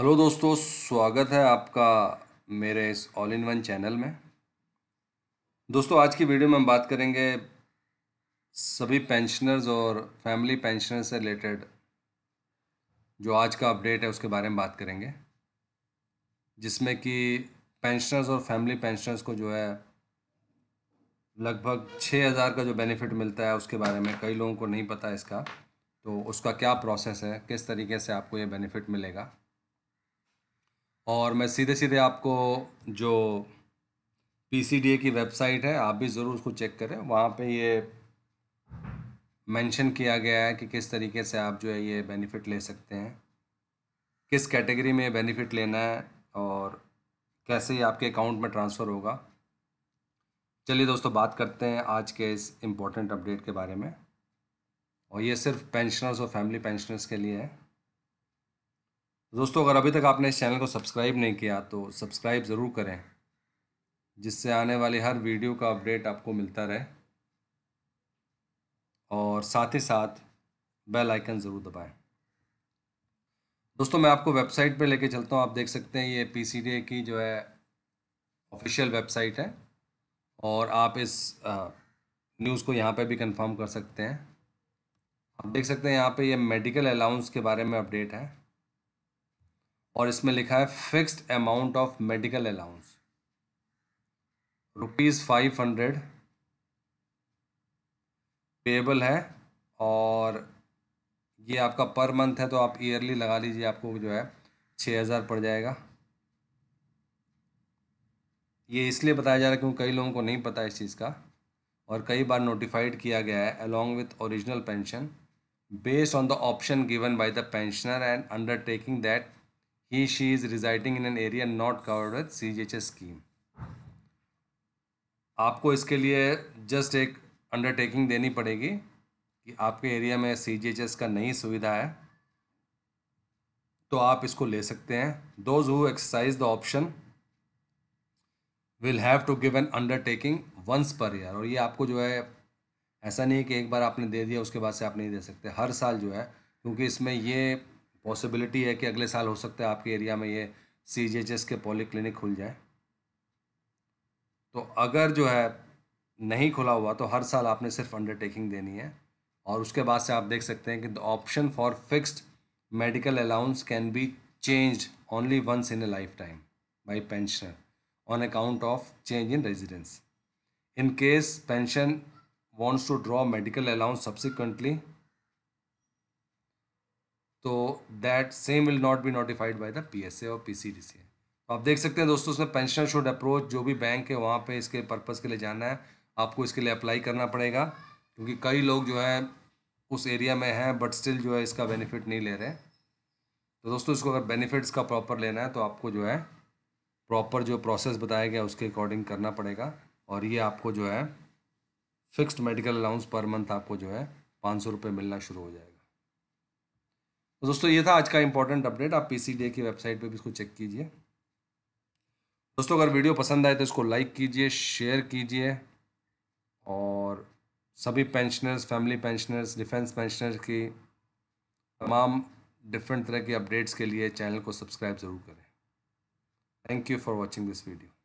hello दोस्तों स्वागत है आपका मेरे इस ऑल इन वन चैनल में दोस्तों आज की वीडियो में हम बात करेंगे सभी पेंशनर्स और फैमिली पेंशनर से रिलेटेड जो आज का अपडेट है उसके बारे में बात करेंगे जिसमें कि पेंशनर्स और फैमिली पेंशनर्स को जो है लगभग छः हज़ार का जो बेनिफिट मिलता है उसके बारे में कई लोगों को नहीं पता इसका तो उसका क्या प्रोसेस है किस तरीके से आपको ये बेनिफिट मिलेगा और मैं सीधे सीधे आपको जो पी की वेबसाइट है आप भी ज़रूर उसको चेक करें वहाँ पे ये मेंशन किया गया है कि किस तरीके से आप जो है ये बेनिफिट ले सकते हैं किस कैटेगरी में बेनिफिट लेना है और कैसे ये आपके अकाउंट में ट्रांसफ़र होगा चलिए दोस्तों बात करते हैं आज के इस इम्पोर्टेंट अपडेट के बारे में और ये सिर्फ पेंशनर्स और फैमिली पेंशनर्स के लिए है दोस्तों अगर अभी तक आपने इस चैनल को सब्सक्राइब नहीं किया तो सब्सक्राइब ज़रूर करें जिससे आने वाले हर वीडियो का अपडेट आपको मिलता रहे और साथ ही साथ बेल आइकन ज़रूर दबाएं दोस्तों मैं आपको वेबसाइट पर लेके चलता हूँ आप देख सकते हैं ये पी की जो है ऑफिशियल वेबसाइट है और आप इस न्यूज़ को यहाँ पर भी कन्फर्म कर सकते हैं आप देख सकते हैं यहाँ पे ये मेडिकल अलाउंस के बारे में अपडेट है और इसमें लिखा है fixed amount of medical allowance rupees five hundred payable है और ये आपका पर मंथ है तो आप ईयरली लगा लीजिए आपको जो है छः हज़ार पड़ जाएगा ये इसलिए बताया जा रहा है क्योंकि कई लोगों को नहीं पता इस चीज़ का और कई बार नोटिफाइड किया गया है along with original pension based on the option given by the pensioner and undertaking that he she is residing in an area not covered with CGHS scheme आपको इसके लिए जस्ट एक अंडरटेकिंग देनी पड़ेगी कि आपके एरिया में सी जी एच एस का नई सुविधा है तो आप इसको ले सकते हैं those who exercise the option will have to give an undertaking once per year और ये आपको जो है ऐसा नहीं है कि एक बार आपने दे दिया उसके बाद से आप नहीं दे सकते हर साल जो है क्योंकि इसमें ये पॉसिबिलिटी है कि अगले साल हो सकता है आपके एरिया में ये सी जी एच एस के पॉली क्लिनिक खुल जाए तो अगर जो है नहीं खुला हुआ तो हर साल आपने सिर्फ अंडरटेकिंग देनी है और उसके बाद से आप देख सकते हैं कि the option for fixed medical allowance can be change only once in a life time by pensioner on account of change in residence in case pension wants to draw medical allowance subsequently तो that same will not be notified by the PSA और PCDCA तो आप देख सकते हैं दोस्तों उसमें pension should approach जो भी बैंक है वहाँ पे इसके पर्पज़ के लिए जाना है आपको इसके लिए अप्लाई करना पड़ेगा क्योंकि कई लोग जो है उस एरिया में हैं बट स्टिल जो है इसका बेनिफिट नहीं ले रहे तो दोस्तों इसको अगर बेनिफिट्स का प्रॉपर लेना है तो आपको जो है प्रॉपर जो प्रोसेस बताया गया उसके अकॉर्डिंग करना पड़ेगा और ये आपको जो है fixed medical allowance per month आपको जो है पाँच सौ रुपये मिलना शुरू हो जाएगा तो दोस्तों ये था आज का इंपॉर्टेंट अपडेट आप पी की वेबसाइट पर भी इसको चेक कीजिए दोस्तों अगर वीडियो पसंद आए तो इसको लाइक कीजिए शेयर कीजिए और सभी pensioners family pensioners defence pensioners की तमाम डिफरेंट तरह के अपडेट्स के लिए चैनल को सब्सक्राइब ज़रूर करें thank you for watching this video